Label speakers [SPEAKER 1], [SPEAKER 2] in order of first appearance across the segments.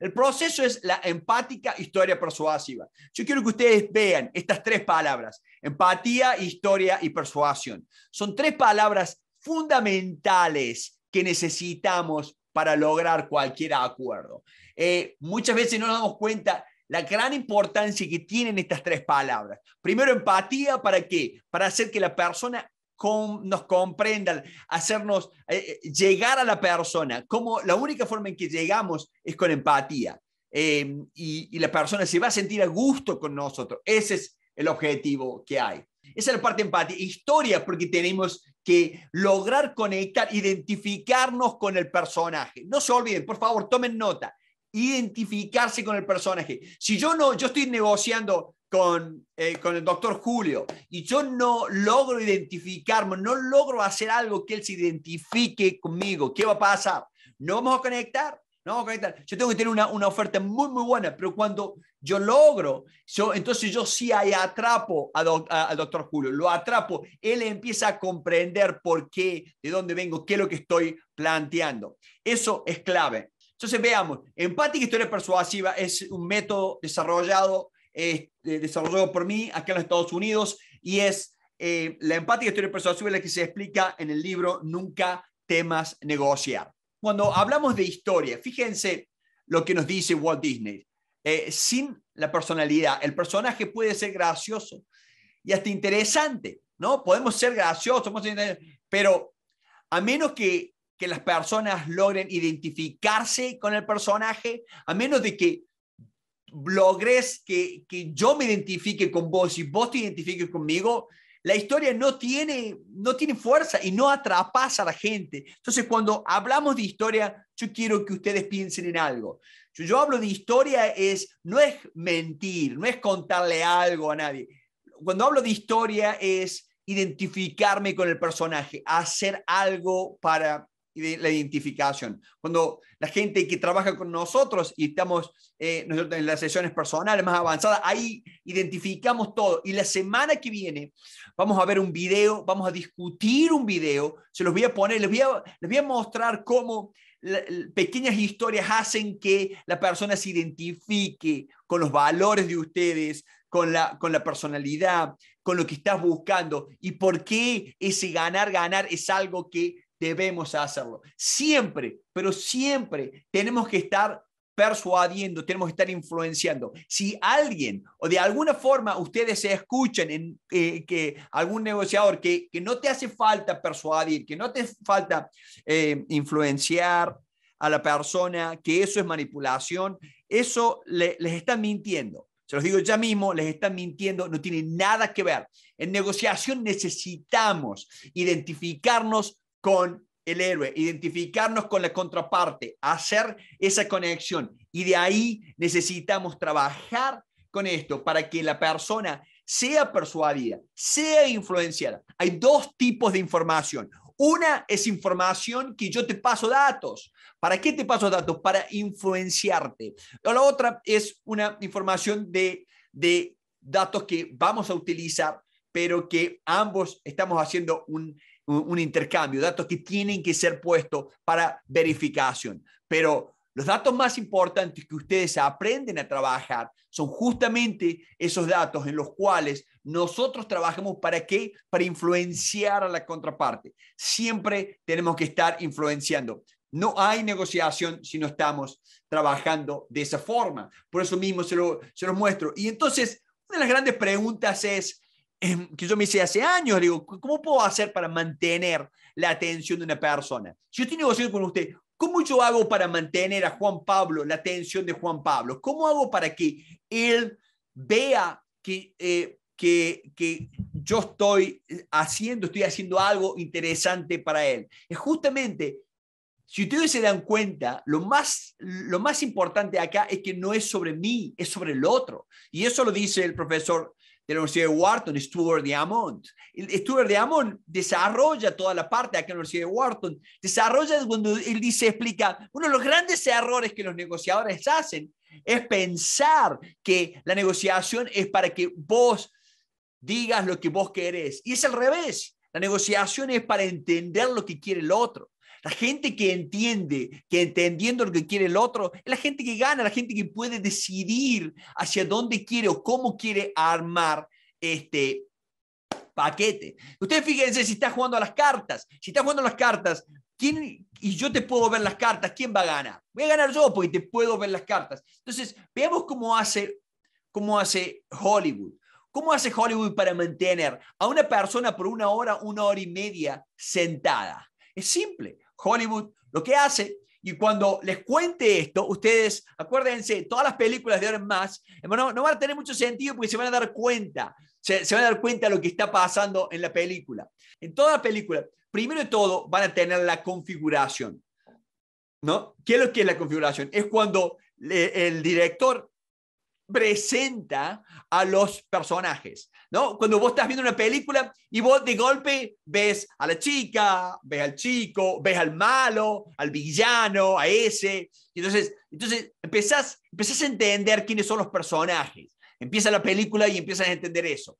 [SPEAKER 1] El proceso es la empática historia persuasiva. Yo quiero que ustedes vean estas tres palabras, empatía, historia y persuasión. Son tres palabras fundamentales que necesitamos para lograr cualquier acuerdo. Eh, muchas veces no nos damos cuenta la gran importancia que tienen estas tres palabras. Primero, empatía, ¿para qué? Para hacer que la persona nos comprendan, hacernos eh, eh, llegar a la persona. Como la única forma en que llegamos es con empatía. Em, y, y, la persona se va a sentir a gusto con nosotros. Ese es el objetivo que hay. Esa es la parte de empatía. Historia, porque tenemos que lograr conectar, identificarnos con el personaje. No se olviden, por favor, tomen nota identificarse con el personaje. Si yo no, yo estoy negociando con, eh, con el doctor Julio y yo no logro identificarme, no logro hacer algo que él se identifique conmigo, ¿qué va a pasar? No vamos a conectar, no vamos a conectar. Yo tengo que tener una, oferta muy, muy buena, pero cuando yo logro, yo, entonces yo sí ahí atrapo al doctor Julio, lo atrapo, él empieza a comprender por qué, de dónde vengo, qué es lo que estoy planteando. Eso es clave. Entonces veamos, empática historia persuasiva es un método desarrollado, eh, desarrollado por mí aquí en los Estados Unidos y es eh, la empática historia persuasiva la que se explica en el libro Nunca temas negociar. Cuando hablamos de historia, fíjense lo que nos dice Walt Disney. Eh, sin la personalidad, el personaje puede ser gracioso y hasta interesante, ¿no? Podemos ser graciosos, pero a menos que que las personas logren identificarse con el personaje, a menos de que logres que, yo me identifique con vos y vos te identifiques conmigo, la historia no tiene, no tiene fuerza y no atrapas a la gente. Entonces, cuando hablamos de historia, yo quiero que ustedes piensen en algo. Yo, yo hablo de historia es, no es mentir, no es contarle algo a nadie. Cuando hablo de historia es identificarme con el personaje, hacer algo para de la identificación. Cuando la gente que trabaja con nosotros y estamos eh, nosotros en las sesiones personales más avanzadas, ahí identificamos todo. Y la semana que viene vamos a ver un video, vamos a discutir un video, se los voy a poner, les voy a, les voy a mostrar cómo pequeñas historias hacen que la persona se identifique con los valores de ustedes, con la, con la personalidad, con lo que estás buscando y por qué ese ganar, ganar es algo que debemos hacerlo. Siempre, pero siempre tenemos que estar persuadiendo, tenemos que estar influenciando. Si alguien o de alguna forma ustedes se escuchan en eh, que algún negociador que, que, no te hace falta persuadir, que no te falta eh, influenciar a la persona, que eso es manipulación, eso les están mintiendo. Se los digo ya mismo, les están mintiendo, no tiene nada que ver. En negociación necesitamos identificarnos con el héroe, identificarnos con la contraparte, hacer esa conexión. Y de ahí necesitamos trabajar con esto para que la persona sea persuadida, sea influenciada. Hay dos tipos de información. Una es información que yo te paso datos. ¿Para qué te paso datos? Para influenciarte. La otra es una información de, de datos que vamos a utilizar, pero que ambos estamos haciendo un un, intercambio, datos que tienen que ser puestos para verificación. Pero los datos más importantes que ustedes aprenden a trabajar son justamente esos datos en los cuales nosotros trabajamos para qué? Para influenciar a la contraparte. Siempre tenemos que estar influenciando. No hay negociación si no estamos trabajando de esa forma. Por eso mismo se, lo, se los muestro. Y entonces, una de las grandes preguntas es, Em, que yo me hice hace años, digo, ¿cómo puedo hacer para mantener la atención de una persona? Si yo estoy negociando con usted, ¿cómo yo hago para mantener a Juan Pablo, la atención de Juan Pablo? ¿Cómo hago para que él vea que, eh, que, que yo estoy eh, haciendo, estoy haciendo algo interesante para él? Es justamente, si ustedes se dan cuenta, lo más, lo más importante acá es que no es sobre mí, es sobre el otro. Y eso lo dice el profesor de la Universidad de Wharton, Stuart Diamond. Stuart Diamond desarrolla toda la parte de la Universidad de Wharton. Desarrolla cuando él dice, explica, uno de los grandes errores que los negociadores hacen es pensar que la negociación es para que vos digas lo que vos querés. Y es al revés. La negociación es para entender lo que quiere el otro. La gente que entiende, que entendiendo lo que quiere el otro, es la gente que gana, la gente que puede decidir hacia dónde quiere o cómo quiere armar este paquete. Ustedes fíjense si está jugando a las cartas, si está jugando a las cartas, ¿quién, y yo te puedo ver las cartas, ¿quién va a ganar? Voy a ganar yo porque te puedo ver las cartas. Entonces, veamos cómo hace, cómo hace Hollywood. ¿Cómo hace Hollywood para mantener a una persona por una hora, una hora y media sentada? Es simple. Hollywood, lo que hace. Y cuando les cuente esto, ustedes, acuérdense, todas las películas de ahora en más, eh, no van a tener mucho sentido porque se van a dar cuenta, se, van a dar cuenta de lo que está pasando en la película. En toda la película, primero de todo, van a tener la configuración. ¿No? ¿Qué es lo que es la configuración? Es cuando el director presenta a los personajes. ¿no? Cuando vos estás viendo una película y vos de golpe ves a la chica, ves al chico, ves al malo, al villano, a ese. entonces, entonces empezás, a entender quiénes son los personajes. Empieza la película y empiezas a entender eso.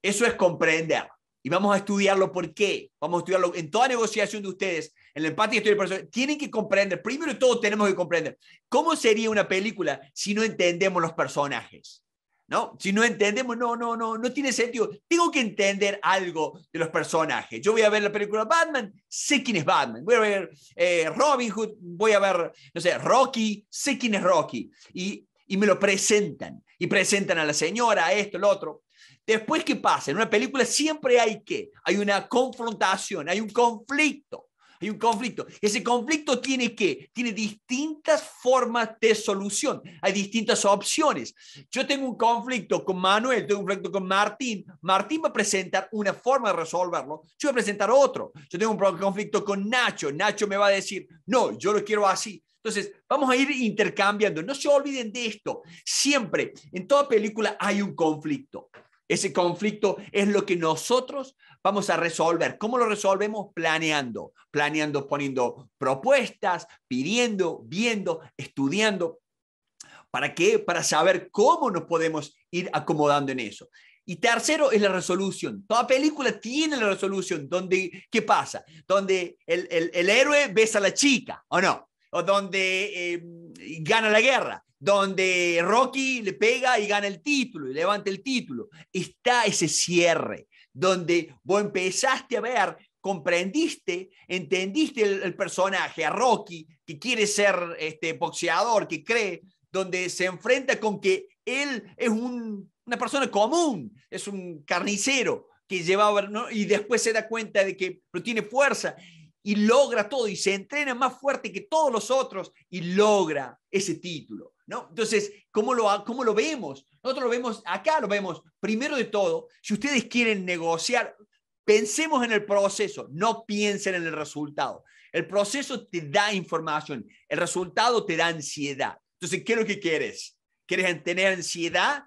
[SPEAKER 1] Eso es comprender. Y vamos a estudiarlo por qué. Vamos a estudiarlo en toda negociación de ustedes, en el empate y estudio de personas. Tienen que comprender, primero todo tenemos que comprender, ¿cómo sería una película si no entendemos los personajes? Si no entendemos, no, no, no, no tiene sentido. Tengo que entender algo de los personajes. Yo voy a ver la película Batman, sé quién es Batman. Voy a ver eh, Robin Hood, voy a ver, no sé, Rocky, sé quién es Rocky. Y, y me lo presentan. Y presentan a la señora, a esto, lo otro. Después, ¿qué pasa? En una película siempre hay que, hay una confrontación, hay un conflicto hay un conflicto. Ese conflicto tiene que, tiene distintas formas de solución, hay distintas opciones. Yo tengo un conflicto con Manuel, tengo un conflicto con Martín, Martín va a presentar una forma de resolverlo, yo voy a presentar otro. Yo tengo un conflicto con Nacho, Nacho me va a decir, no, yo lo quiero así, entonces, vamos a ir intercambiando. No se olviden de esto. Siempre, en toda película hay un conflicto. Ese conflicto es lo que nosotros vamos a resolver. ¿Cómo lo resolvemos? Planeando, planeando, poniendo propuestas, pidiendo, viendo, estudiando. ¿Para qué? Para saber cómo nos podemos ir acomodando en eso. Y tercero es la resolución. Toda película tiene la resolución. Donde, ¿Qué pasa? Donde el, el, el héroe besa a la chica, ¿o no? o donde em, gana la guerra, donde Rocky le pega y gana el título y levanta el título. Está ese cierre donde vos empezaste a ver, comprendiste, entendiste el, personaje, a Rocky, que quiere ser este, boxeador, que cree, donde se enfrenta con que él es una persona común, es un carnicero que llevaba, y después se da cuenta de que no tiene fuerza y logra todo y se entrena más fuerte que todos los otros y logra ese título. ¿no? Entonces, ¿cómo lo, ¿cómo lo vemos? Nosotros lo vemos acá, lo vemos primero de todo, si ustedes quieren negociar, pensemos en el proceso, no piensen en el resultado. El proceso te da información, el resultado te da ansiedad. Entonces, ¿qué es lo que quieres? ¿Quieres tener ansiedad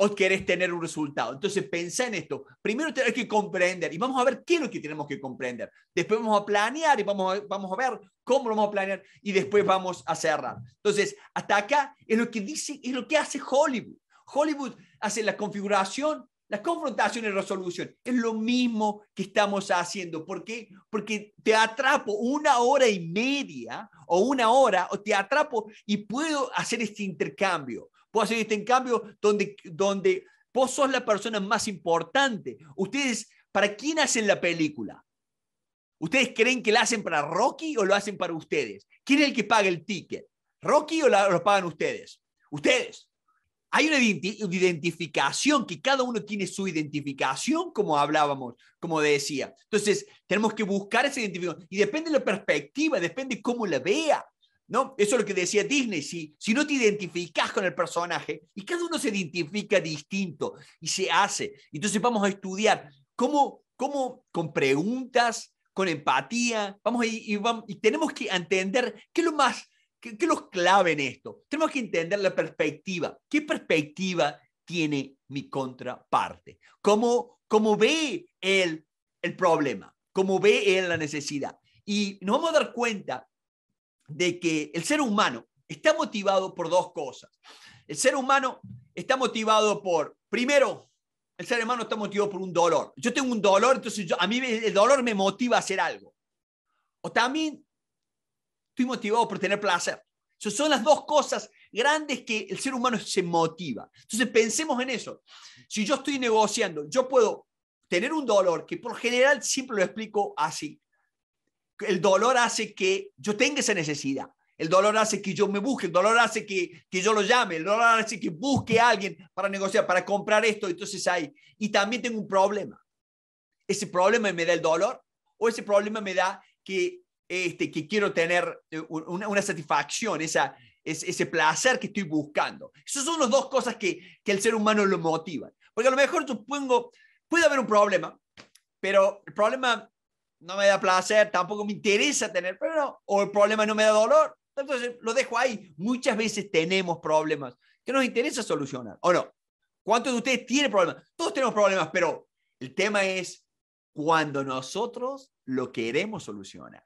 [SPEAKER 1] o querés tener un resultado. Entonces, pensé en esto. Primero tenés que comprender y vamos a ver qué es lo que tenemos que comprender. Después vamos a planear y vamos a, vamos a ver cómo lo vamos a planear y después vamos a cerrar. Entonces, hasta acá es lo que dice, es lo que hace Hollywood. Hollywood hace la configuración, la confrontación y resolución. Es lo mismo que estamos haciendo. ¿Por qué? Porque te atrapo una hora y media o una hora, o te atrapo y puedo hacer este intercambio. Puedo hacer este cambio donde, donde vos sos la persona más importante. Ustedes, ¿para quién hacen la película? ¿Ustedes creen que la hacen para Rocky o lo hacen para ustedes? ¿Quién es el que paga el ticket? ¿Rocky o lo pagan ustedes? Ustedes. Hay una identificación, que cada uno tiene su identificación, como hablábamos, como decía. Entonces, tenemos que buscar esa identificación. Y depende de la perspectiva, depende cómo la vea. ¿no? Eso es lo que decía Disney, si, si no te identificas con el personaje, y cada uno se identifica distinto y se hace. Entonces vamos a estudiar cómo, cómo con preguntas, con empatía, vamos a, y, y tenemos que entender qué es lo más, qué, lo clave en esto. Tenemos que entender la perspectiva. ¿Qué perspectiva tiene mi contraparte? ¿Cómo, cómo ve él el problema? ¿Cómo ve él la necesidad? Y nos vamos a dar cuenta de que el ser humano está motivado por dos cosas. El ser humano está motivado por, primero, el ser humano está motivado por un dolor. Yo tengo un dolor, entonces a mí el dolor me motiva a hacer algo. O también estoy motivado por tener placer. son las dos cosas grandes que el ser humano se motiva. Entonces pensemos en eso. Si yo estoy negociando, yo puedo tener un dolor, que por general siempre lo explico así el dolor hace que yo tenga esa necesidad. El dolor hace que yo me busque, el dolor hace que, yo lo llame, el dolor hace que busque a alguien para negociar, para comprar esto. Entonces hay. Y también tengo un problema. Ese problema me da el dolor o ese problema me da que, este, que quiero tener eh, una, satisfacción, esa, ese placer que estoy buscando. Esas son las dos cosas que, que el ser humano lo motiva. Porque a lo mejor supongo, puede haber un problema, pero el problema no me da placer, tampoco me interesa tener problema, o el problema no me da dolor. Entonces lo dejo ahí. Muchas veces tenemos problemas que nos interesa solucionar, ¿o no? ¿Cuántos de ustedes tienen problemas? Todos tenemos problemas, pero el tema es cuando nosotros lo queremos solucionar.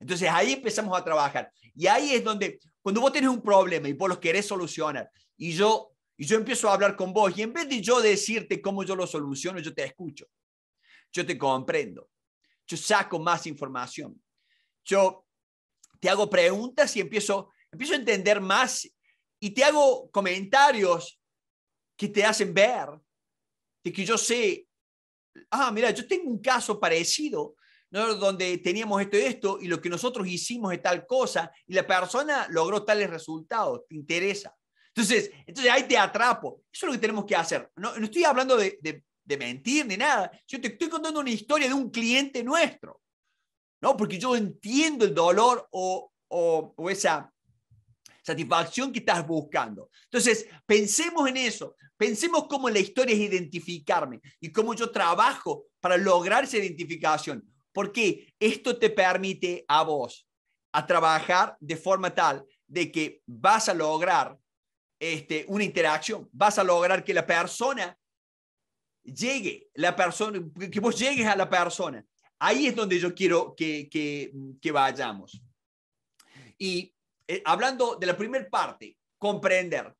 [SPEAKER 1] Entonces ahí empezamos a trabajar. Y ahí es donde, cuando vos tenés un problema y vos lo querés solucionar, y yo, y yo empiezo a hablar con vos, y en vez de yo decirte cómo yo lo soluciono, yo te escucho, yo te comprendo, yo saco más información. Yo te hago preguntas y empiezo, empiezo a entender más y te hago comentarios que te hacen ver de que yo sé, ah, mira, yo tengo un caso parecido, ¿no? donde teníamos esto y esto y lo que nosotros hicimos es tal cosa y la persona logró tales resultados, te interesa. Entonces, entonces ahí te atrapo. Eso es lo que tenemos que hacer. No, estoy hablando de de mentir ni nada. Yo te estoy contando una historia de un cliente nuestro, ¿no? Porque yo entiendo el dolor o, o, esa satisfacción que estás buscando. Entonces, pensemos en eso, pensemos cómo la historia es identificarme y cómo yo trabajo para lograr esa identificación, porque esto te permite a vos a trabajar de forma tal de que vas a lograr este, una interacción, vas a lograr que la persona llegue la persona, que vos llegues a la persona. Ahí es donde yo quiero que, vayamos. Y eh, hablando de la primera parte, comprender.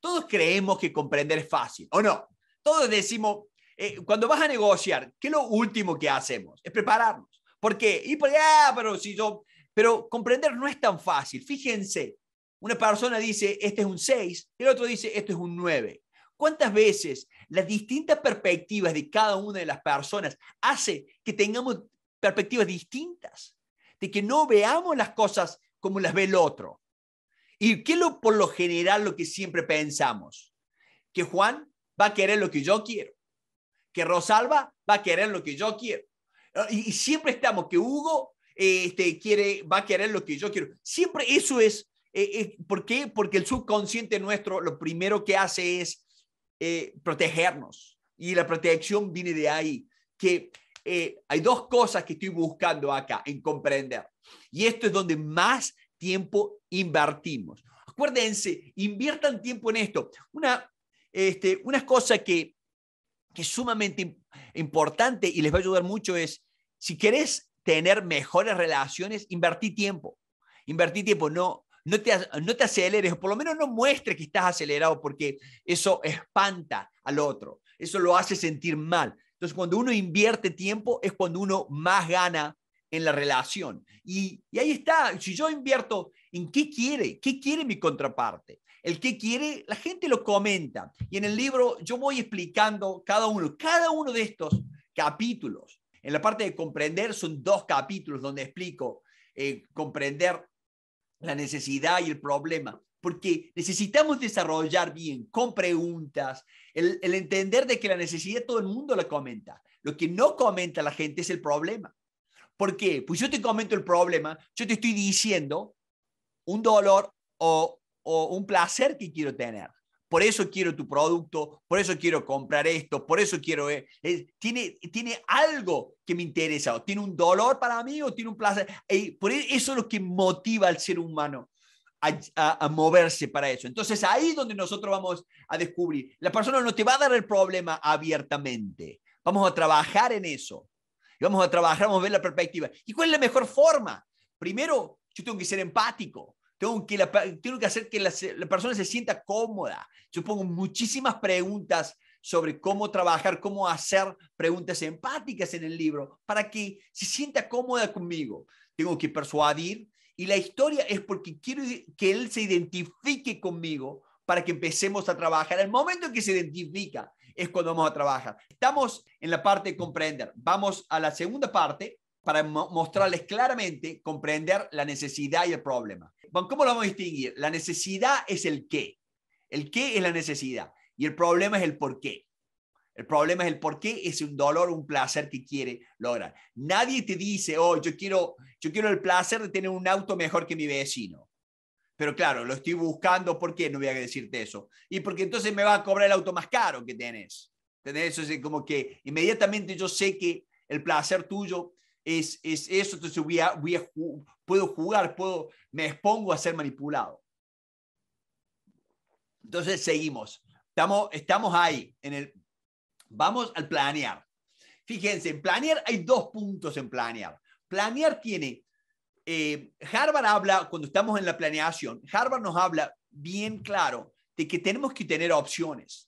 [SPEAKER 1] Todos creemos que comprender es fácil, ¿o no? Todos decimos, eh, cuando vas a negociar, ¿qué es lo último que hacemos? Es prepararnos. ¿Por qué? Y por, ah, pero si yo... Pero comprender no es tan fácil. Fíjense, una persona dice, este es un 6, y el otro dice, esto es un 9. ¿Cuántas veces las distintas perspectivas de cada una de las personas hace que tengamos perspectivas distintas, de que no veamos las cosas como las ve el otro. ¿Y qué es lo, por lo general lo que siempre pensamos? Que Juan va a querer lo que yo quiero, que Rosalba va a querer lo que yo quiero. Y, siempre estamos que Hugo este, quiere, va a querer lo que yo quiero. Siempre eso es, eh, eh, ¿por qué? Porque el subconsciente nuestro lo primero que hace es eh, protegernos. Y la protección viene de ahí. Que eh, hay dos cosas que estoy buscando acá en comprender. Y esto es donde más tiempo invertimos. Acuérdense, inviertan tiempo en esto. Una, este, una cosa que, que es sumamente importante y les va a ayudar mucho es, si querés tener mejores relaciones, invertí tiempo. Invertí tiempo, no, no te, no te aceleres, o por lo menos no muestres que estás acelerado, porque eso espanta al otro, eso lo hace sentir mal. Entonces, cuando uno invierte tiempo es cuando uno más gana en la relación. Y, y ahí está, si yo invierto en qué quiere, qué quiere mi contraparte, el qué quiere, la gente lo comenta. Y en el libro yo voy explicando cada uno, cada uno de estos capítulos. En la parte de comprender son dos capítulos donde explico eh, comprender la necesidad y el problema, porque necesitamos desarrollar bien, con preguntas, el, entender de que la necesidad todo el mundo la comenta. Lo que no comenta la gente es el problema. ¿Por qué? Pues yo te comento el problema, yo te estoy diciendo un dolor o un placer que quiero tener por eso quiero tu producto, por eso quiero comprar esto, por eso quiero... Eh, eh, tiene, tiene algo que me interesa, o tiene un dolor para mí o tiene un placer. por e, eso es lo que motiva al ser humano. A, moverse para eso. Entonces ahí es donde nosotros vamos a descubrir. La persona no te va a dar el problema abiertamente. Vamos a trabajar en eso. Y vamos a trabajar, vamos a ver la perspectiva. ¿Y cuál es la mejor forma? Primero, yo tengo que ser empático. Tengo que, la, hacer que la, la, persona se sienta cómoda. Yo pongo muchísimas preguntas sobre cómo trabajar, cómo hacer preguntas empáticas en el libro para que se sienta cómoda conmigo. Tengo que persuadir y la historia es porque quiero que él se identifique conmigo para que empecemos a trabajar. El momento en que se identifica es cuando vamos a trabajar. Estamos en la parte de comprender. Vamos a la segunda parte, para mostrarles claramente comprender la necesidad y el problema. ¿Cómo lo vamos a distinguir? La necesidad es el qué. El qué es la necesidad y el problema es el por qué. El problema es el por qué es un dolor, un placer que quiere lograr. Nadie te dice, oh, yo quiero, yo quiero el placer de tener un auto mejor que mi vecino. Pero claro, lo estoy buscando, ¿por qué no voy a decirte eso? Y porque entonces me va a cobrar el auto más caro que tienes. Entonces, es como que inmediatamente yo sé que el placer tuyo es, eso, entonces puedo jugar, puedo, me expongo a ser manipulado. Entonces seguimos, estamos, ahí, en el, vamos al planear. Fíjense, en planear hay dos puntos en planear. Planear tiene, eh, Harvard habla, cuando estamos en la planeación, Harvard nos habla bien claro de que tenemos que tener opciones.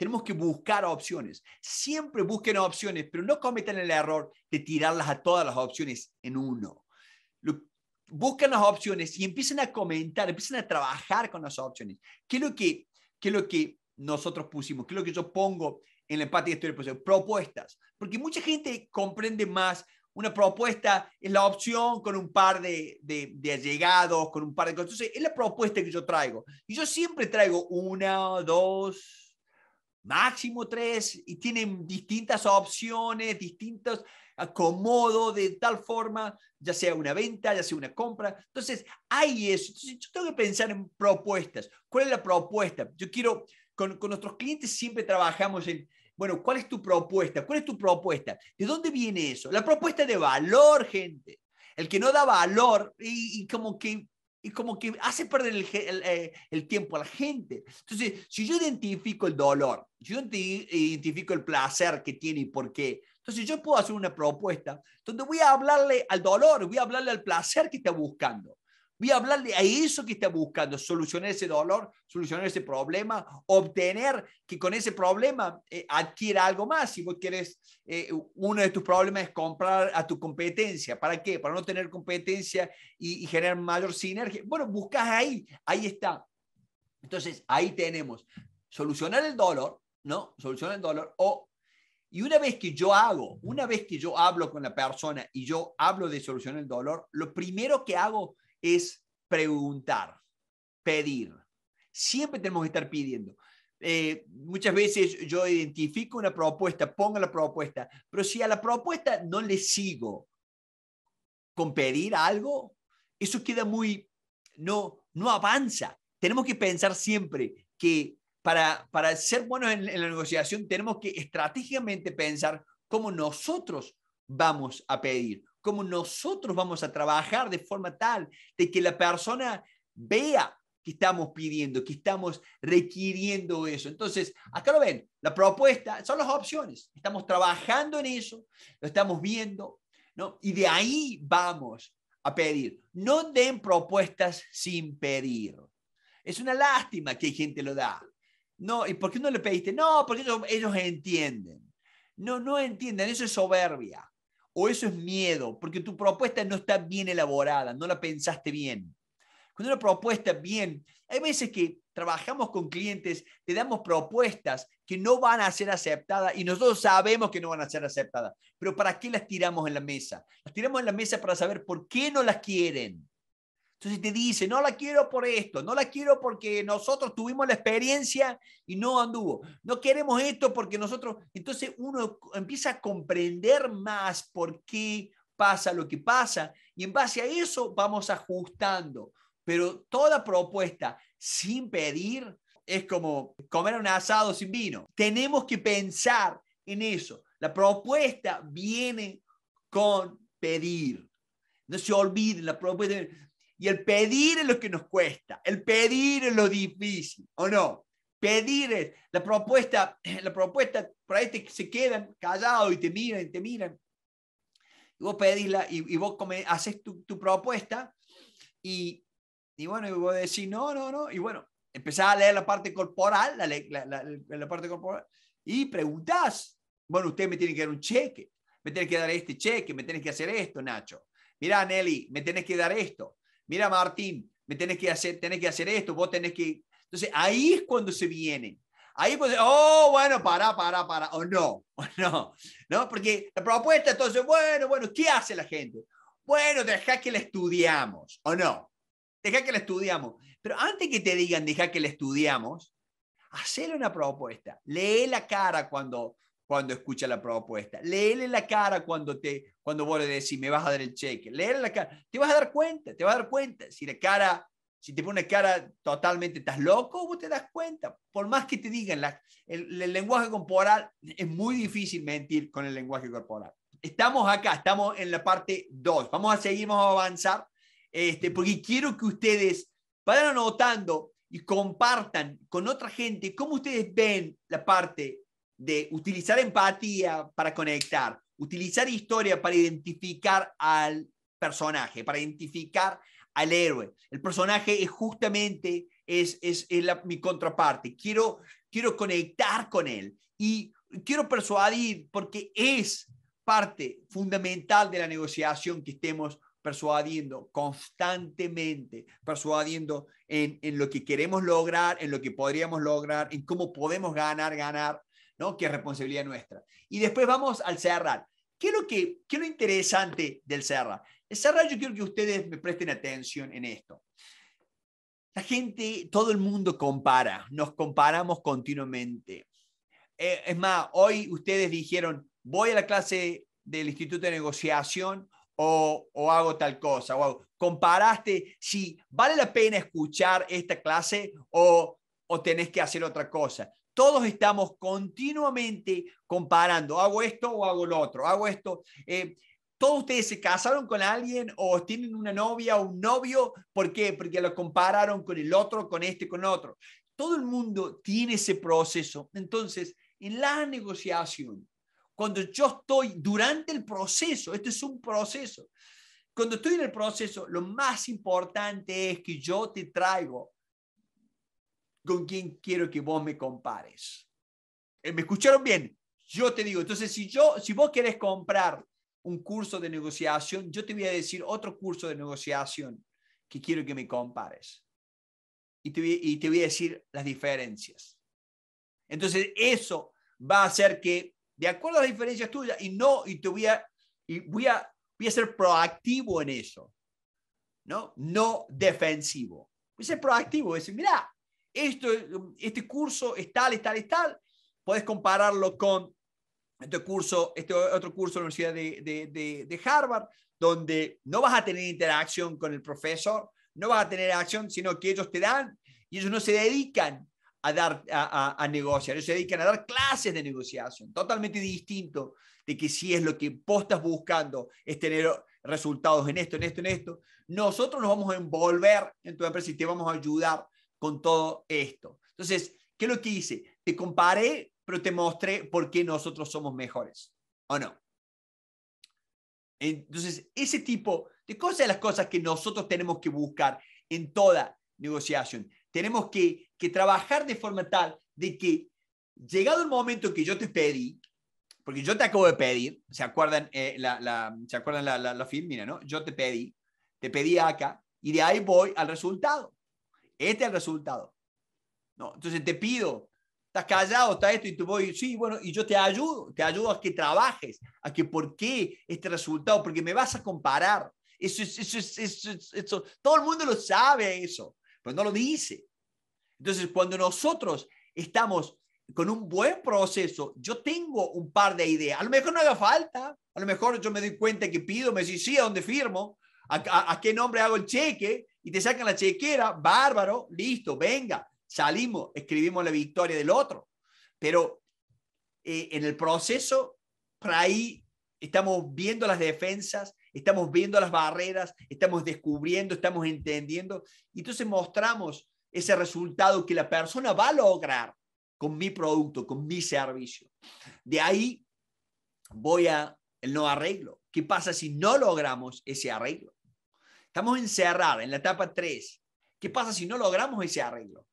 [SPEAKER 1] Tenemos que buscar opciones. Siempre busquen opciones, pero no cometan el error de tirarlas a todas las opciones en uno. Busquen las opciones y empiecen a comentar, empiecen a trabajar con las opciones. ¿Qué es lo que, lo que nosotros pusimos? ¿Qué es lo que yo pongo en la empatía de proceso? Propuestas. Porque mucha gente comprende más una propuesta es la opción con un par de, de, allegados, con un par de cosas. Entonces, es la propuesta que yo traigo. Y yo siempre traigo una, dos, máximo tres, y tienen distintas opciones, distintos acomodos de tal forma, ya sea una venta, ya sea una compra. Entonces, hay eso. Entonces, yo tengo que pensar en propuestas. ¿Cuál es la propuesta? Yo quiero, con, nuestros clientes siempre trabajamos en, bueno, ¿cuál es tu propuesta? ¿Cuál es tu propuesta? ¿De dónde viene eso? La propuesta de valor, gente. El que no da valor y como que y como que hace perder el, eh, el, tiempo a la gente. Entonces, si yo identifico el dolor, si yo identifico el placer que tiene y por qué, entonces yo puedo hacer una propuesta donde voy a hablarle al dolor, voy a hablarle al placer que está buscando. Voy a hablarle a eso que está buscando, solucionar ese dolor, solucionar ese problema, obtener que con ese problema eh, adquiera algo más. Si vos quieres eh, uno de tus problemas es comprar a tu competencia. ¿Para qué? Para no tener competencia y, generar mayor sinergia. Bueno, buscas ahí, ahí está. Entonces, ahí tenemos solucionar el dolor, ¿no? Solucionar el dolor o y una vez que yo hago, una vez que yo hablo con la persona y yo hablo de solucionar el dolor, lo primero que hago es preguntar, pedir. Siempre tenemos que estar pidiendo. Eh, muchas veces yo identifico una propuesta, pongo la propuesta, pero si a la propuesta no le sigo con pedir algo, eso queda muy, no, no avanza. Tenemos que pensar siempre que para, para ser buenos en la negociación tenemos que estratégicamente pensar cómo nosotros vamos a pedir, cómo nosotros vamos a trabajar de forma tal de que la persona vea que estamos pidiendo, que estamos requiriendo eso. Entonces, acá lo ven, la propuesta son las opciones. Estamos trabajando en eso, lo estamos viendo, ¿no? Y de ahí vamos a pedir. No den propuestas sin pedir. Es una lástima que hay gente lo da. No, ¿y por qué no le pediste? No, porque ellos, ellos entienden. No, no entienden, eso es soberbia o eso es miedo, porque tu propuesta no está bien elaborada, no la pensaste bien. Cuando una propuesta bien, hay veces que trabajamos con clientes, le damos propuestas que no van a ser aceptadas y nosotros sabemos que no van a ser aceptadas, pero ¿para qué las tiramos en la mesa? Las tiramos en la mesa para saber por qué no las quieren. Entonces te dice, no la quiero por esto, no la quiero porque nosotros tuvimos la experiencia y no anduvo. No queremos esto porque nosotros... Entonces uno empieza a comprender más por qué pasa lo que pasa y en base a eso vamos ajustando. Pero toda propuesta sin pedir es como comer un asado sin vino. Tenemos que pensar en eso. La propuesta viene con pedir. No se olviden, la propuesta y el pedir es lo que nos cuesta, el pedir es lo difícil, ¿o no? Pedir es, la propuesta, la propuesta, por ahí te, se quedan callados y te miran, y te miran. Y vos pedísla y, vos haces tu, propuesta y, bueno, y vos decís, no, no, no. Y bueno, empezás a leer la parte corporal, la, la, parte corporal, y preguntás, bueno, usted me tiene que dar un cheque, me tiene que dar este cheque, me tiene que hacer esto, Nacho. Mirá, Nelly, me tenés que dar esto mira Martín, me tenés que hacer, tenés que hacer esto, vos tenés que... Entonces ahí es cuando se viene. Ahí pues, oh, bueno, para, para, para, o no, o no, ¿no? Porque la propuesta entonces, bueno, bueno, ¿qué hace la gente? Bueno, deja que la estudiamos, o no, deja que la estudiamos. Pero antes que te digan, deja que la estudiamos, Hazle una propuesta, lee la cara cuando, cuando escucha la propuesta. Léele la cara cuando, te, cuando vos le decís, me vas a dar el cheque. Léele la cara. Te vas a dar cuenta, te vas a dar cuenta. Si la cara, si te pone una cara totalmente, estás loco, vos te das cuenta. Por más que te digan, la, el, lenguaje corporal, es muy difícil mentir con el lenguaje corporal. Estamos acá, estamos en la parte 2. Vamos a seguir, vamos a avanzar, este, porque quiero que ustedes vayan anotando y compartan con otra gente cómo ustedes ven la parte de utilizar empatía para conectar, utilizar historia para identificar al personaje, para identificar al héroe. El personaje es justamente es, es, mi contraparte. Quiero, quiero conectar con él y quiero persuadir porque es parte fundamental de la negociación que estemos persuadiendo constantemente, persuadiendo en, en, lo que queremos lograr, en lo que podríamos lograr, en cómo podemos ganar, ganar, ¿no? que es responsabilidad nuestra. Y después vamos al cerrar. ¿Qué es lo, que, lo interesante del cerrar? El cerrar yo quiero que ustedes me presten atención en esto. La gente, todo el mundo compara, nos comparamos continuamente. Eh, es más, hoy ustedes dijeron, voy a la clase del Instituto de Negociación o, o hago tal cosa, o comparaste si vale la pena escuchar esta clase o, o tenés que hacer otra cosa todos estamos continuamente comparando, hago esto o hago lo otro, hago esto. Eh, todos ustedes se casaron con alguien o tienen una novia o un novio, ¿por qué? Porque lo compararon con el otro, con este, con otro. Todo el mundo tiene ese proceso. Entonces, en la negociación, cuando yo estoy durante el proceso, esto es un proceso, cuando estoy en el proceso, lo más importante es que yo te traigo con quién quiero que vos me compares. Eh, ¿Me escucharon bien? Yo te digo, entonces si, yo, si vos querés comprar un curso de negociación, yo te voy a decir otro curso de negociación que quiero que me compares. Y te, voy a decir las diferencias. Entonces eso va a hacer que, de acuerdo a las diferencias tuyas, y no, y te voy a, y voy a, ser proactivo en eso, ¿no? No defensivo. Voy a ser proactivo, voy decir, mira, esto, este curso es tal, es tal, es tal. Puedes compararlo con este, curso, este otro curso de la Universidad de, de, de, Harvard, donde no vas a tener interacción con el profesor, no vas a tener acción, sino que ellos te dan y ellos no se dedican a, dar, a, a, a, negociar, ellos se dedican a dar clases de negociación, totalmente distinto de que si es lo que vos estás buscando, es tener resultados en esto, en esto, en esto. Nosotros nos vamos a envolver en tu empresa y te vamos a ayudar con todo esto. Entonces, ¿qué es lo que hice? Te comparé, pero te mostré por qué nosotros somos mejores, ¿o no? Entonces, ese tipo de cosas las cosas que nosotros tenemos que buscar en toda negociación. Tenemos que, que trabajar de forma tal de que, llegado el momento que yo te pedí, porque yo te acabo de pedir, ¿se acuerdan, eh, la, ¿se acuerdan la, la film? Mira, ¿no? Yo te pedí, te pedí acá, y de ahí voy al resultado. Este es el resultado. ¿no? Entonces te pido, estás callado, está esto, y tú voy, sí, bueno, y yo te ayudo, te ayudo a que trabajes, a que por qué este resultado, porque me vas a comparar. Eso es, eso eso todo el mundo lo sabe eso, pero no lo dice. Entonces, cuando nosotros estamos con un buen proceso, yo tengo un par de ideas. A lo mejor no haga falta, a lo mejor yo me doy cuenta que pido, me dice, sí, ¿a dónde firmo? a qué nombre hago el cheque? y te sacan la chequera, bárbaro, listo, venga, salimos, escribimos la victoria del otro. Pero eh, en el proceso, por ahí estamos viendo las defensas, estamos viendo las barreras, estamos descubriendo, estamos entendiendo, y entonces mostramos ese resultado que la persona va a lograr con mi producto, con mi servicio. De ahí voy a no arreglo. ¿Qué pasa si no logramos ese arreglo? Estamos encerrados en la etapa 3. ¿Qué pasa si no logramos ese arreglo?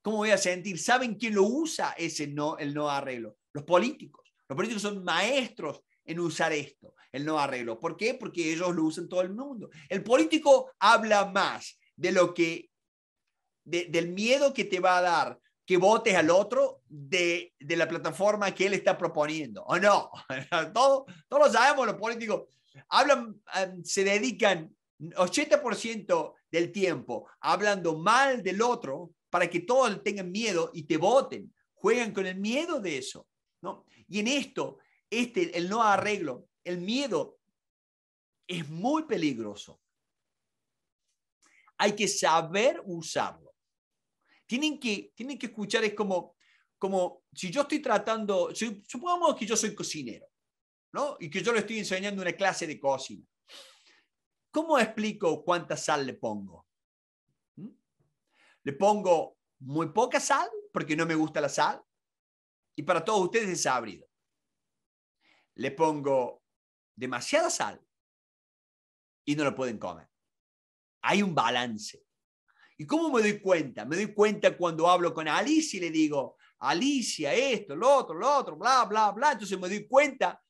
[SPEAKER 1] ¿Cómo voy a sentir? ¿Saben quién lo usa ese no, el no arreglo? Los políticos. Los políticos son maestros en usar esto, el no arreglo. ¿Por qué? Porque ellos lo usan todo el mundo. El político habla más de lo que, del miedo que te va a dar que votes al otro de, de la plataforma que él está proponiendo, ¿o no? todos, todos lo sabemos, los políticos hablan, eh, se dedican 80% del tiempo hablando mal del otro para que todos tengan miedo y te voten. Juegan con el miedo de eso. ¿no? Y en esto, este, el no arreglo, el miedo es muy peligroso. Hay que saber usarlo. Tienen que, tienen que escuchar, es como, como si yo estoy tratando, supongamos que yo soy cocinero, ¿no? Y que yo le estoy enseñando una clase de cocina ¿Cómo explico cuánta sal le pongo? ¿Mm? Le pongo muy poca sal porque no me gusta la sal y para todos ustedes es abrido. Le pongo demasiada sal y no lo pueden comer. Hay un balance. ¿Y cómo me doy cuenta? Me doy cuenta cuando hablo con Alicia y le digo, Alicia, esto, lo otro, lo otro, bla, bla, bla. Entonces me doy cuenta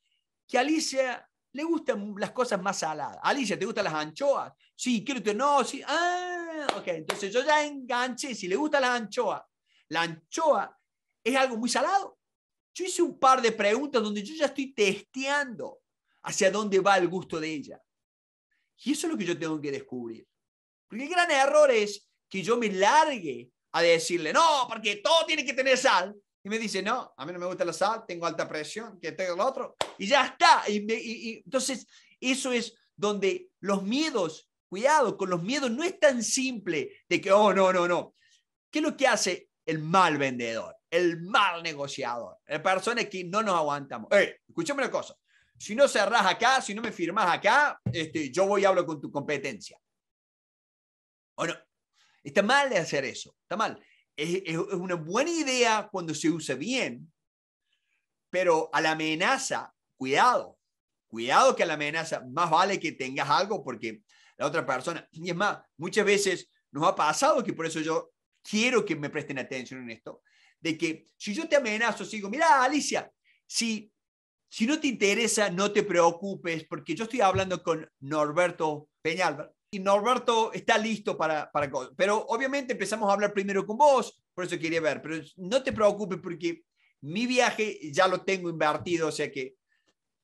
[SPEAKER 1] que Alicia le gustan las cosas más saladas. Alicia, ¿te gustan las anchoas? Sí, quiero que no, sí. Ah, ok, entonces yo ya enganché, si le gustan las anchoas. la anchoa es algo muy salado. Yo hice un par de preguntas donde yo ya estoy testeando hacia dónde va el gusto de ella. Y eso es lo que yo tengo que descubrir. Porque el gran error es que yo me largue a decirle, no, porque todo tiene que tener sal y me dice, no, a mí no me gusta la sal, tengo alta presión, que tengo el otro, y ya está. Y, entonces, eso es donde los miedos, cuidado, con los miedos no es tan simple de que, oh, no, no, no. ¿Qué es lo que hace el mal vendedor, el mal negociador, la persona que no nos aguantamos? escúchame una cosa, si no cerrás acá, si no me firmás acá, este, yo voy y hablo con tu competencia. ¿O no? Está mal de hacer eso, está mal es, una buena idea cuando se usa bien, pero a la amenaza, cuidado, cuidado que a la amenaza, más vale que tengas algo porque la otra persona, y es más, muchas veces nos ha pasado que por eso yo quiero que me presten atención en esto, de que si yo te amenazo, sigo, mira, Alicia, si, si no te interesa, no te preocupes, porque yo estoy hablando con Norberto Peñalba, y Norberto está listo para, para... Pero obviamente empezamos a hablar primero con vos, por eso quería ver, pero no te preocupes porque mi viaje ya lo tengo invertido, o sea que...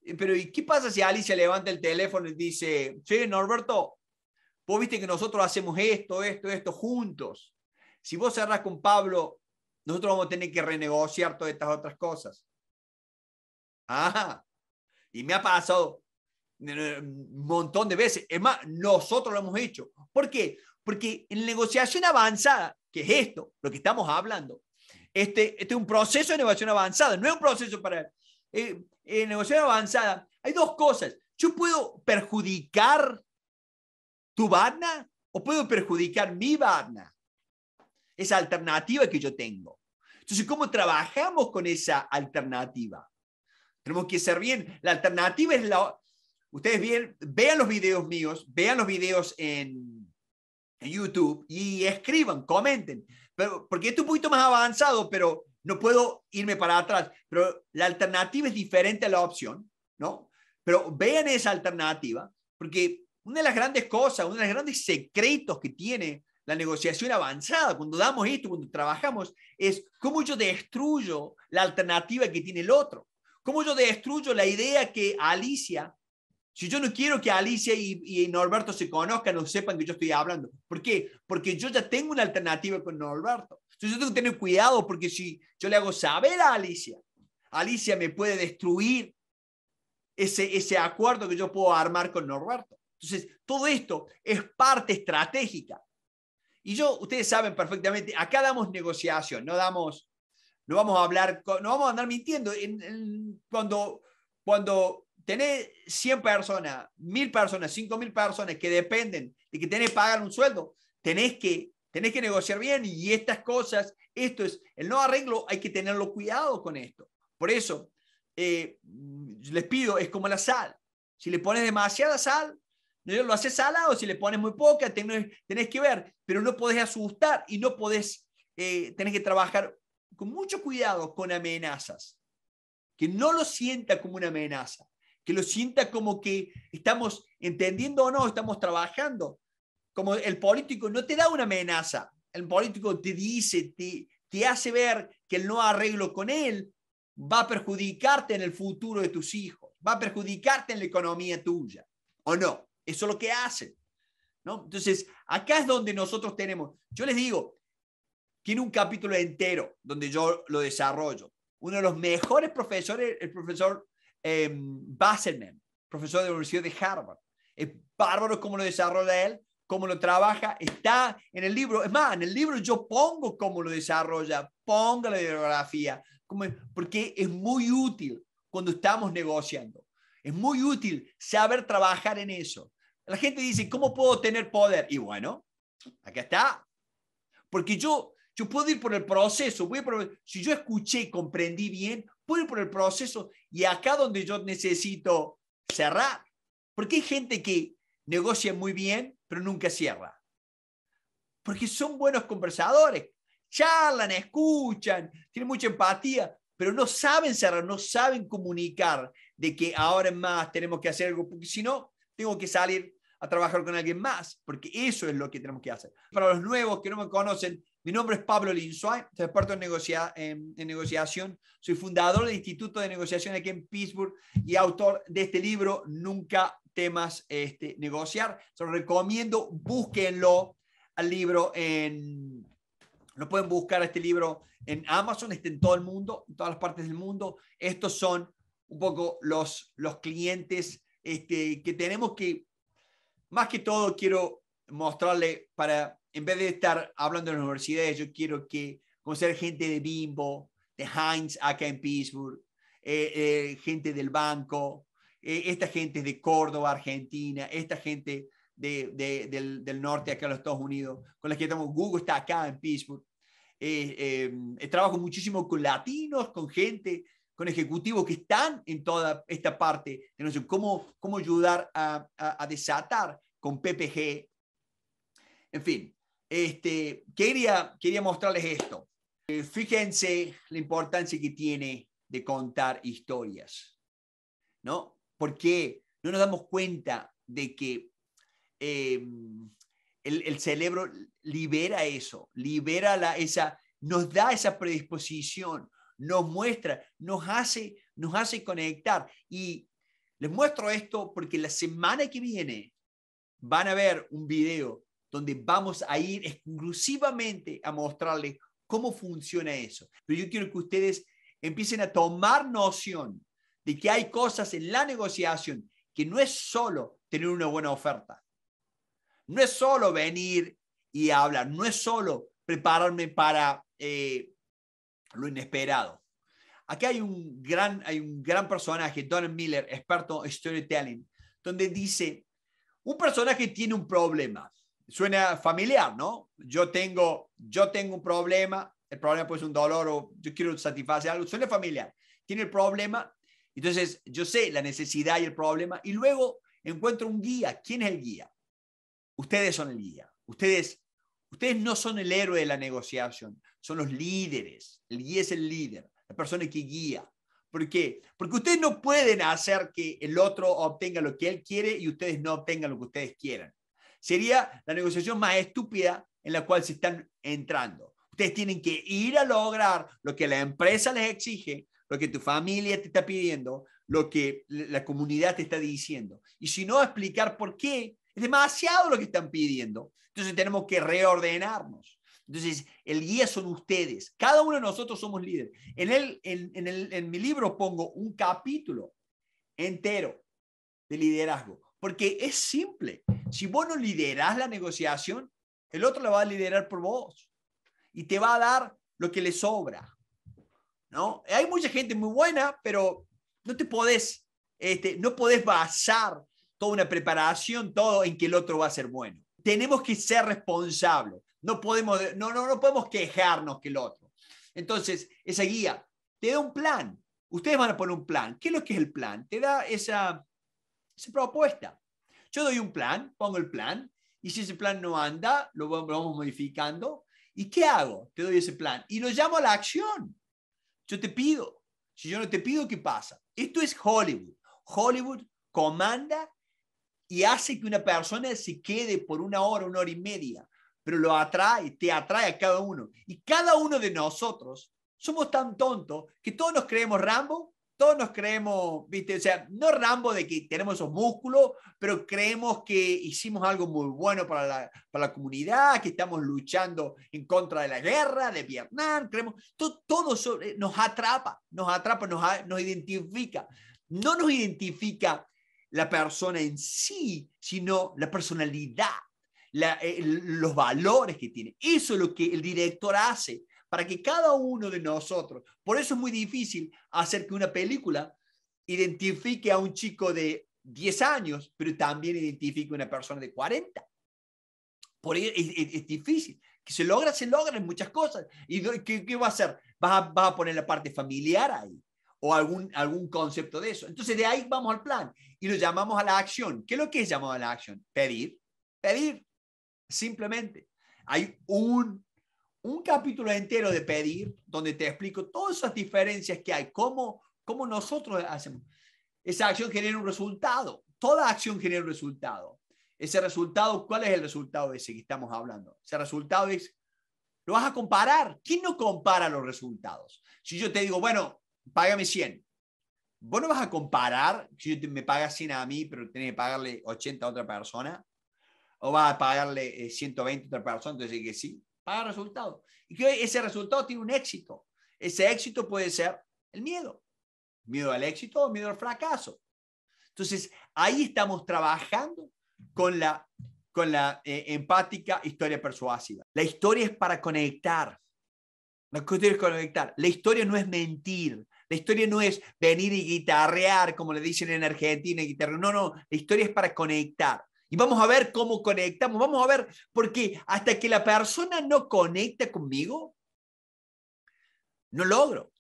[SPEAKER 1] Eh, pero ¿y qué pasa si Alicia levanta el teléfono y dice, sí Norberto, vos viste que nosotros hacemos esto, esto, esto juntos? Si vos cerrás con Pablo, nosotros vamos a tener que renegociar todas estas otras cosas. Ajá. Ah, y me ha pasado, un montón de veces. Es más, nosotros lo hemos hecho. ¿Por qué? Porque en negociación avanzada, que es esto, lo que estamos hablando, este, este es un proceso de negociación avanzada, no es un proceso para... Eh, en negociación avanzada, hay dos cosas. Yo puedo perjudicar tu barna o puedo perjudicar mi barna. Esa alternativa que yo tengo. Entonces, ¿cómo trabajamos con esa alternativa? Tenemos que ser bien. La alternativa es la, Ustedes bien, vean los videos míos, vean los videos en, YouTube y escriban, comenten. Pero, porque esto es un poquito más avanzado, pero no puedo irme para atrás. Pero la alternativa es diferente a la opción, ¿no? Pero vean esa alternativa, porque una de las grandes cosas, uno de los grandes secretos que tiene la negociación avanzada, cuando damos esto, cuando trabajamos, es cómo yo destruyo la alternativa que tiene el otro. Cómo yo destruyo la idea que Alicia si yo no quiero que Alicia y, Norberto se conozcan o sepan que yo estoy hablando. ¿Por qué? Porque yo ya tengo una alternativa con Norberto. Entonces yo tengo que tener cuidado porque si yo le hago saber a Alicia, Alicia me puede destruir ese, ese acuerdo que yo puedo armar con Norberto. Entonces, todo esto es parte estratégica. Y yo, ustedes saben perfectamente, acá damos negociación, no damos, no vamos a hablar, no vamos a andar mintiendo. cuando, cuando tenés 100 personas, 1000 personas, 5000 personas que dependen de que tenés que pagar un sueldo, tenés que, que negociar bien y estas cosas, esto es, el no arreglo hay que tenerlo cuidado con esto. Por eso, eh, les pido, es como la sal. Si le pones demasiada sal, lo haces salado, si le pones muy poca, tenés, que ver, pero no podés asustar y no podés, eh, tenés que trabajar con mucho cuidado con amenazas, que no lo sienta como una amenaza que lo sienta como que estamos entendiendo o no, estamos trabajando. Como el político no te da una amenaza, el político te dice, te, te hace ver que el no arreglo con él va a perjudicarte en el futuro de tus hijos, va a perjudicarte en la economía tuya, ¿o no? Eso es lo que hace. ¿no? Entonces, acá es donde nosotros tenemos, yo les digo, tiene un capítulo entero donde yo lo desarrollo. Uno de los mejores profesores, el profesor eh, profesor de la Universidad de Harvard. Es bárbaro cómo lo desarrolla él, cómo lo trabaja, está en el libro. Es más, en el libro yo pongo cómo lo desarrolla, Ponga la bibliografía, porque es muy útil cuando estamos negociando. Es muy útil saber trabajar en eso. La gente dice, ¿cómo puedo tener poder? Y bueno, acá está. Porque yo yo puedo ir por el proceso, voy si yo escuché y comprendí bien, puedo ir por el proceso y acá donde yo necesito cerrar, porque hay gente que negocia muy bien, pero nunca cierra. Porque son buenos conversadores, charlan, escuchan, tienen mucha empatía, pero no saben cerrar, no saben comunicar de que ahora es más tenemos que hacer algo, porque si no, tengo que salir a trabajar con alguien más, porque eso es lo que tenemos que hacer. Para los nuevos que no me conocen, mi nombre es Pablo Linsuay, soy experto en, negociación, soy fundador del Instituto de Negociación aquí en Pittsburgh y autor de este libro, Nunca temas este, negociar. Se lo recomiendo, búsquenlo al libro en... Lo pueden buscar este libro en Amazon, está en todo el mundo, en todas las partes del mundo. Estos son un poco los, los clientes este, que tenemos que, más que todo, quiero mostrarle para, en vez de estar hablando de las universidades, yo quiero que conocer gente de Bimbo, de Heinz acá en Pittsburgh, eh, eh, gente del banco, eh, esta gente de Córdoba, Argentina, esta gente de, del, norte acá en los Estados Unidos, con las que estamos, Google está acá en Pittsburgh. trabajo muchísimo con latinos, con gente, con ejecutivos que están en toda esta parte de cómo, cómo ayudar a, a desatar con PPG en fin, este, quería, quería mostrarles esto. Eh, fíjense la importancia que tiene de contar historias, ¿no? Porque no nos damos cuenta de que em, el, el, cerebro libera eso, libera la, esa, nos da esa predisposición, nos muestra, nos hace, nos hace conectar. Y les muestro esto porque la semana que viene van a ver un video donde vamos a ir exclusivamente a mostrarles cómo funciona eso. Pero yo quiero que ustedes empiecen a tomar noción de que hay cosas en la negociación que no es solo tener una buena oferta, no es solo venir y hablar, no es solo prepararme para eh, lo inesperado. Aquí hay un, gran, hay un gran personaje, Donald Miller, experto en storytelling, donde dice, un personaje tiene un problema suena familiar, ¿no? Yo tengo, yo tengo un problema, el problema puede ser un dolor o yo quiero satisfacer algo, suena familiar. Tiene el problema, entonces yo sé la necesidad y el problema y luego encuentro un guía. ¿Quién es el guía? Ustedes son el guía. Ustedes, ustedes no son el héroe de la negociación, son los líderes. El guía es el líder, la persona que guía. ¿Por qué? Porque ustedes no pueden hacer que el otro obtenga lo que él quiere y ustedes no obtengan lo que ustedes quieran. Sería la negociación más estúpida en la cual se están entrando. Ustedes tienen que ir a lograr lo que la empresa les exige, lo que tu familia te está pidiendo, lo que la comunidad te está diciendo. Y si no, explicar por qué. Es demasiado lo que están pidiendo. Entonces tenemos que reordenarnos. Entonces, el guía son ustedes. Cada uno de nosotros somos líderes. En, en, el, en mi libro pongo un capítulo entero de liderazgo. Porque es simple. Si vos no liderás la negociación, el otro la va a liderar por vos y te va a dar lo que le sobra. ¿no? Hay mucha gente muy buena, pero no te podés, este, no podés basar toda una preparación, todo en que el otro va a ser bueno. Tenemos que ser responsables. No podemos, no, no, no podemos quejarnos que el otro. Entonces, esa guía te da un plan. Ustedes van a poner un plan. ¿Qué es lo que es el plan? Te da esa, es propuesta. Yo doy un plan, pongo el plan, y si ese plan no anda, lo vamos modificando. ¿Y qué hago? Te doy ese plan y lo llamo a la acción. Yo te pido. Si yo no te pido, ¿qué pasa? Esto es Hollywood. Hollywood comanda y hace que una persona se quede por una hora, una hora y media, pero lo atrae, te atrae a cada uno. Y cada uno de nosotros somos tan tontos que todos nos creemos Rambo todos nos creemos, viste, o sea, no Rambo de que tenemos esos músculos, pero creemos que hicimos algo muy bueno para la, para la comunidad, que estamos luchando en contra de la guerra, de Vietnam, creemos, todo, todo sobre, eh, nos atrapa, nos atrapa, nos, nos identifica. No nos identifica la persona en sí, sino la personalidad, eh, los valores que tiene. Eso es lo que el director hace para que cada uno de nosotros, por eso es muy difícil hacer que una película identifique a un chico de 10 años, pero también identifique a una persona de 40. Por es, difícil. Que se logra, se logran muchas cosas. ¿Y qué, qué va a hacer? Vas a, a poner la parte familiar ahí o algún, algún concepto de eso. Entonces de ahí vamos al plan y lo llamamos a la acción. ¿Qué es lo que es llamado a la acción? Pedir, pedir, simplemente. Hay un un capítulo entero de pedir, donde te explico todas esas diferencias que hay, cómo, cómo nosotros hacemos. Esa acción genera un resultado. Toda acción genera un resultado. Ese resultado, ¿cuál es el resultado de ese que estamos hablando? Ese resultado es, lo vas a comparar. ¿Quién no compara los resultados? Si yo te digo, bueno, págame 100. Vos no vas a comparar si yo me pagas 100 a mí, pero tenés que pagarle 80 a otra persona. O vas a pagarle 120 eh, a otra persona, entonces que sí paga resultado. Y que ese resultado tiene un éxito. Ese éxito puede ser el miedo. Miedo al éxito o miedo al fracaso. Entonces, ahí estamos trabajando con la, con la eh, empática historia persuasiva. La historia es para conectar. La historia es conectar. La historia no es mentir. La historia no es venir y guitarrear, como le dicen en Argentina, guitarrear. No, no. La historia es para conectar. Y vamos a ver cómo conectamos, vamos a ver, porque hasta que la persona no conecta conmigo, no logro.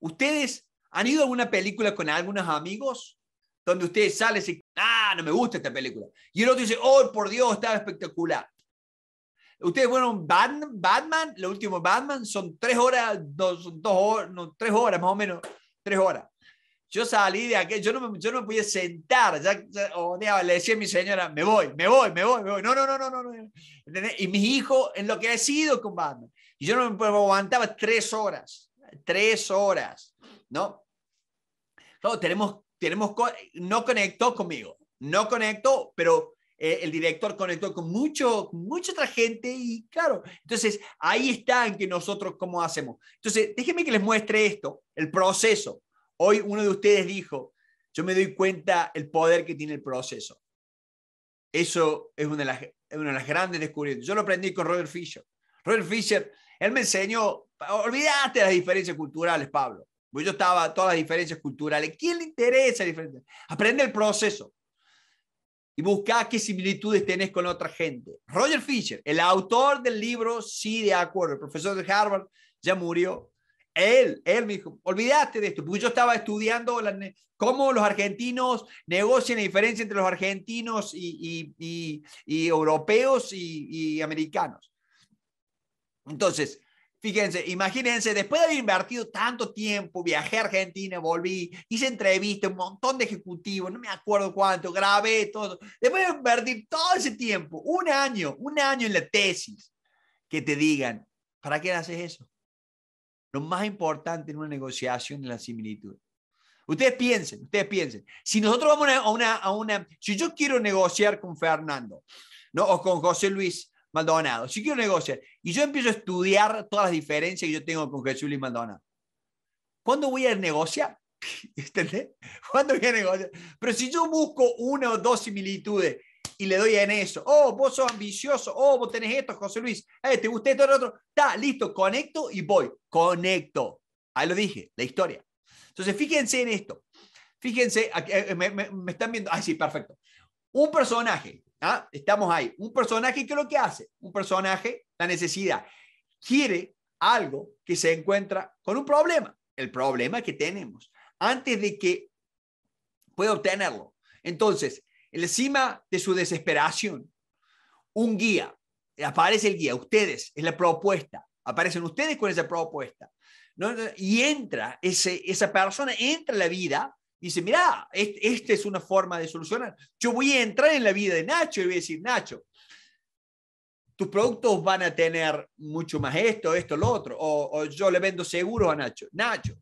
[SPEAKER 1] Ustedes han ido a alguna película con algunos amigos donde ustedes salen y dicen, ah, no me gusta esta película. Y el otro dice, oh, por Dios, estaba espectacular. Ustedes fueron Batman, Batman, lo último Batman, son tres horas, dos, dos horas, tres horas más o menos, tres horas. Yo salí de aquí yo no me, yo no me podía sentar, ya, le decía a mi señora, me voy, me voy, me voy, me voy. No, no, no, no, no. Y mis hijos ha con Batman. Y yo no me aguantaba tres horas, tres horas, ¿no? No, tenemos, tenemos, no conectó conmigo, no conectó, pero eh, el director conectó con mucho, mucha otra gente y claro, entonces ahí está en que nosotros cómo hacemos. Entonces, déjenme que les muestre esto, el proceso. Hoy uno de ustedes dijo, yo me doy cuenta el poder que tiene el proceso. Eso es una de las, grandes descubrimientos. Yo lo aprendí con Roger Fisher. Roger Fisher, él me enseñó, olvídate las diferencias culturales, Pablo. Pues yo estaba todas las diferencias culturales. ¿Quién le interesa diferencia? Aprende el proceso y busca qué similitudes tenés con otra gente. Roger Fisher, el autor del libro Sí de Acuerdo, el profesor de Harvard, ya murió. Él, él me dijo, olvidaste de esto, porque yo estaba estudiando cómo los argentinos negocian la diferencia entre los argentinos y, y europeos y americanos. Entonces, Fíjense, imagínense, después de haber invertido tanto tiempo, viajé a Argentina, volví, hice entrevistas, un montón de ejecutivos, no me acuerdo cuánto, grabé todo. Después de invertir todo ese tiempo, un año, un año en la tesis, que te digan, ¿para qué haces eso? Lo más importante en una negociación es la similitud. Ustedes piensen, ustedes piensen. Si nosotros vamos a una, si yo quiero negociar con Fernando, ¿no? O con José Luis Maldonado, si quiero negociar y yo empiezo a estudiar todas las diferencias que yo tengo con Jesús Luis Maldonado, ¿cuándo voy a negociar? ¿Entendés? ¿Cuándo voy a negociar? Pero si yo busco una o dos similitudes y le doy en eso. Oh, vos sos ambicioso. Oh, vos tenés esto, José Luis. Eh, ¿Te gusté esto, el otro? Está, listo, conecto y voy. Conecto. Ahí lo dije, la historia. Entonces, fíjense en esto. Fíjense, eh, me, están viendo. Ah, sí, perfecto. Un personaje, ¿ah? estamos ahí. Un personaje, ¿qué es lo que hace? Un personaje, la necesidad. Quiere algo que se encuentra con un problema. El problema que tenemos. Antes de que pueda obtenerlo. Entonces, en cima de su desesperación, un guía, aparece el guía, ustedes, es la propuesta, aparecen ustedes con esa propuesta. Y entra, ese, esa persona entra a la vida, y dice, mira, esta es una forma de solucionar. Yo voy a entrar en la vida de Nacho y voy a decir, Nacho, tus productos van a tener mucho más esto, esto, lo otro, o, o yo le vendo seguro a Nacho. Nacho,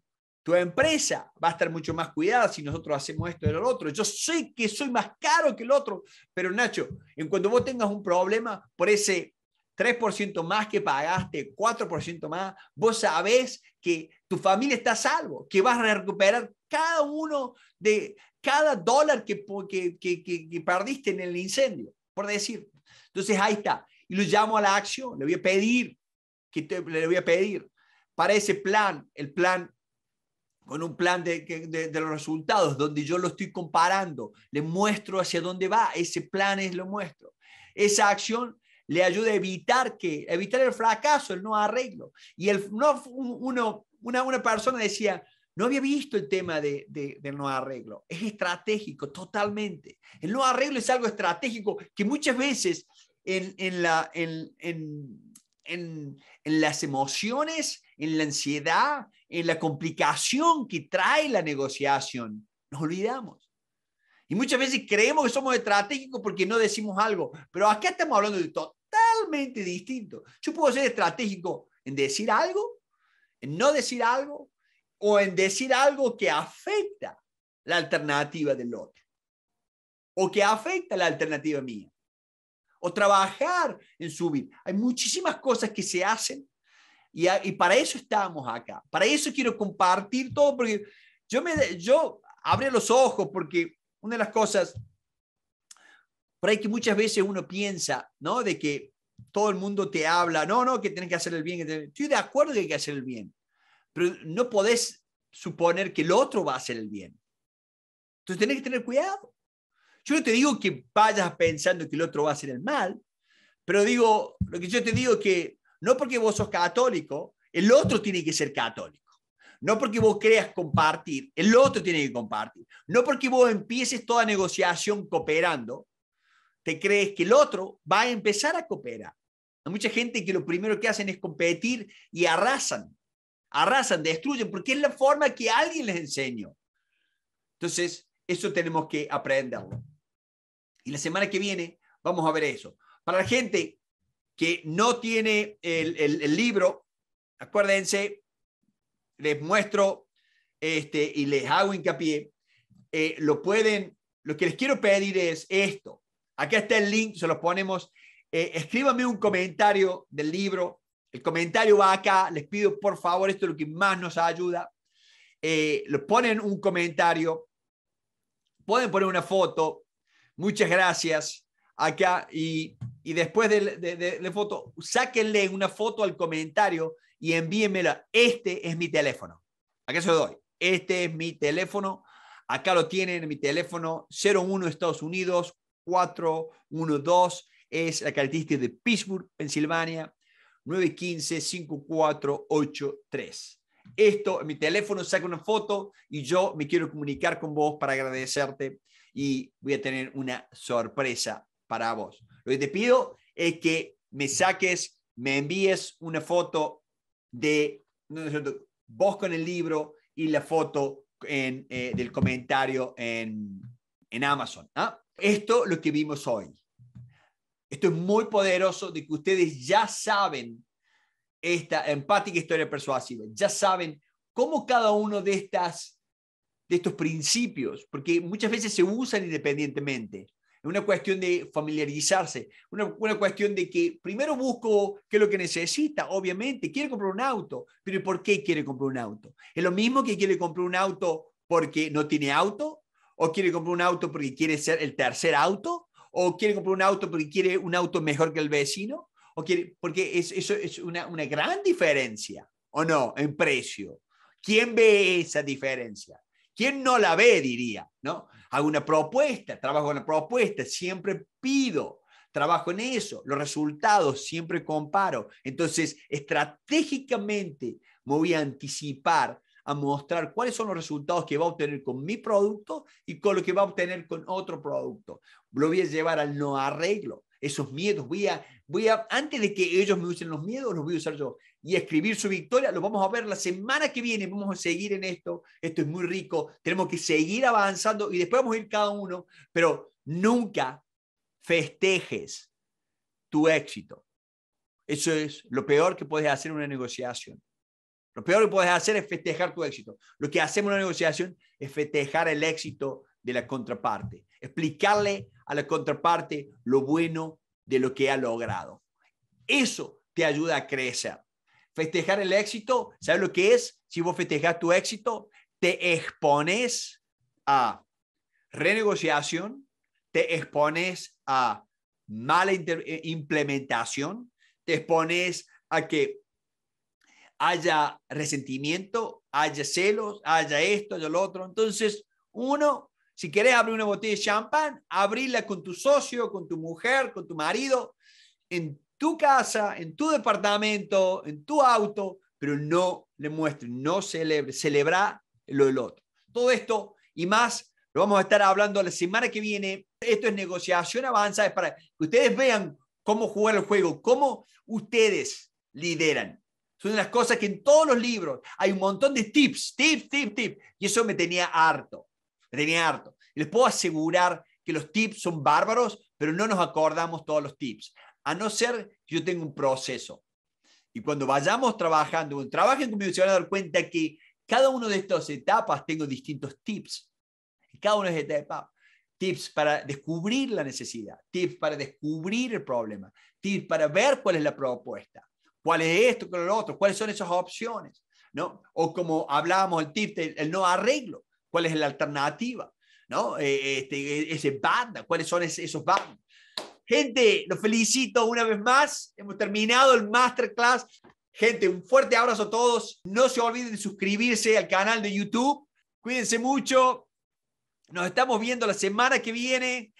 [SPEAKER 1] tu empresa va a estar mucho más cuidada si nosotros hacemos esto y lo otro. Yo sé que soy más caro que el otro, pero Nacho, en cuanto vos tengas un problema por ese 3% más que pagaste, 4% más, vos sabés que tu familia está a salvo, que vas a recuperar cada uno de cada dólar que, que, que, que perdiste en el incendio, por decir. Entonces ahí está. Y lo llamo a la acción, le voy a pedir, que le voy a pedir para ese plan, el plan con un plan de, los resultados, donde yo lo estoy comparando, le muestro hacia dónde va, ese plan es lo muestro. Esa acción le ayuda a evitar, que, evitar el fracaso, el no arreglo. Y el, no, uno, una, una persona decía, no había visto el tema de, del no arreglo. Es estratégico, totalmente. El no arreglo es algo estratégico que muchas veces en, en, la, en, en las emociones, en la ansiedad, en la complicación que trae la negociación, nos olvidamos. Y muchas veces creemos que somos estratégicos porque no decimos algo, pero aquí estamos hablando de totalmente distinto. Yo puedo ser estratégico en decir algo, en no decir algo, o en decir algo que afecta la alternativa del otro, o que afecta la alternativa mía, o trabajar en subir. Hay muchísimas cosas que se hacen y, para eso estamos acá. Para eso quiero compartir todo, porque yo, me, yo abrí los ojos, porque una de las cosas, por ahí que muchas veces uno piensa, ¿no? De que todo el mundo te habla, no, no, que tienes que hacer el bien. Estoy de acuerdo que hay que hacer el bien, pero no podés suponer que el otro va a hacer el bien. Entonces tenés que tener cuidado. Yo no te digo que vayas pensando que el otro va a hacer el mal, pero digo, lo que yo te digo es que no porque vos sos católico, el otro tiene que ser católico. No porque vos creas compartir, el otro tiene que compartir. No porque vos empieces toda negociación cooperando, te crees que el otro va a empezar a cooperar. Hay mucha gente que lo primero que hacen es competir y arrasan, arrasan, destruyen, porque es la forma que alguien les enseñó. Entonces, eso tenemos que aprenderlo. Y la semana que viene vamos a ver eso. Para la gente que no tiene el, libro, acuérdense, les muestro este, y les hago hincapié, eh, lo pueden, lo que les quiero pedir es esto. Acá está el link, se los ponemos. Eh, escríbanme un comentario del libro. El comentario va acá. Les pido, por favor, esto es lo que más nos ayuda. Eh, ponen un comentario. Pueden poner una foto. Muchas gracias. Acá y y después de, de, foto, sáquenle una foto al comentario y envíenmela. Este es mi teléfono. ¿A qué se lo doy? Este es mi teléfono. Acá lo tienen, mi teléfono 01 Estados Unidos, 412 es la característica de Pittsburgh, Pensilvania, 915-5483. Esto, mi teléfono saca una foto y yo me quiero comunicar con vos para agradecerte y voy a tener una sorpresa para vos. Lo que te pido es que me saques, me envíes una foto de vos con el libro y la foto eh, del comentario en, Amazon. ¿ah? Esto lo que vimos hoy. Esto es muy poderoso de que ustedes ya saben esta empática historia persuasiva, ya saben cómo cada uno de, estas, de estos principios, porque muchas veces se usan independientemente, una cuestión de familiarizarse, una, una, cuestión de que primero busco qué es lo que necesita, obviamente, quiere comprar un auto, pero ¿por qué quiere comprar un auto? ¿Es lo mismo que quiere comprar un auto porque no tiene auto? ¿O quiere comprar un auto porque quiere ser el tercer auto? ¿O quiere comprar un auto porque quiere un auto mejor que el vecino? ¿O quiere, porque eso es una, una gran diferencia, ¿o no? En precio. ¿Quién ve esa diferencia? ¿Quién no la ve, diría? ¿no? hago una propuesta, trabajo en la propuesta, siempre pido, trabajo en eso, los resultados siempre comparo. Entonces, estratégicamente me voy a anticipar a mostrar cuáles son los resultados que va a obtener con mi producto y con lo que va a obtener con otro producto. Lo voy a llevar al no arreglo esos miedos, voy a, voy a, antes de que ellos me usen los miedos, los voy a usar yo. Y escribir su victoria, lo vamos a ver la semana que viene, vamos a seguir en esto, esto es muy rico, tenemos que seguir avanzando y después vamos a ir cada uno, pero nunca festejes tu éxito. Eso es lo peor que puedes hacer en una negociación. Lo peor que puedes hacer es festejar tu éxito. Lo que hacemos en una negociación es festejar el éxito de la contraparte, explicarle a la contraparte lo bueno de lo que ha logrado. Eso te ayuda a crecer. Festejar el éxito, ¿sabes lo que es? Si vos festejas tu éxito, te expones a renegociación, te expones a mala eh, implementación, te expones a que haya resentimiento, haya celos, haya esto, haya lo otro. Entonces, uno si quieres abrir una botella de champán, abrila con tu socio, con tu mujer, con tu marido, en tu casa, en tu departamento, en tu auto, pero no le muestres, no celebre, celebra lo del otro. Todo esto y más lo vamos a estar hablando la semana que viene. Esto es negociación avanzada, es para que ustedes vean cómo jugar el juego, cómo ustedes lideran. Son las cosas que en todos los libros hay un montón de tips, tips, tips, tips. Y eso me tenía harto me harto. Les puedo asegurar que los tips son bárbaros, pero no nos acordamos todos los tips, a no ser que yo tenga un proceso. Y cuando vayamos trabajando, trabajen conmigo, se van a dar cuenta que cada una de estas etapas tengo distintos tips. Cada una de estas etapas. Tips para descubrir la necesidad, tips para descubrir el problema, tips para ver cuál es la propuesta, cuál es esto, cuál es lo otro, cuáles son esas opciones. ¿no? O como hablábamos, el tip del el no arreglo. ¿Cuál es la alternativa? ¿No? Eh, este, e, ese banda, ¿cuáles son esos bandas? Gente, los felicito una vez más. Hemos terminado el masterclass. Gente, un fuerte abrazo a todos. No se olviden de suscribirse al canal de YouTube. Cuídense mucho. Nos estamos viendo la semana que viene.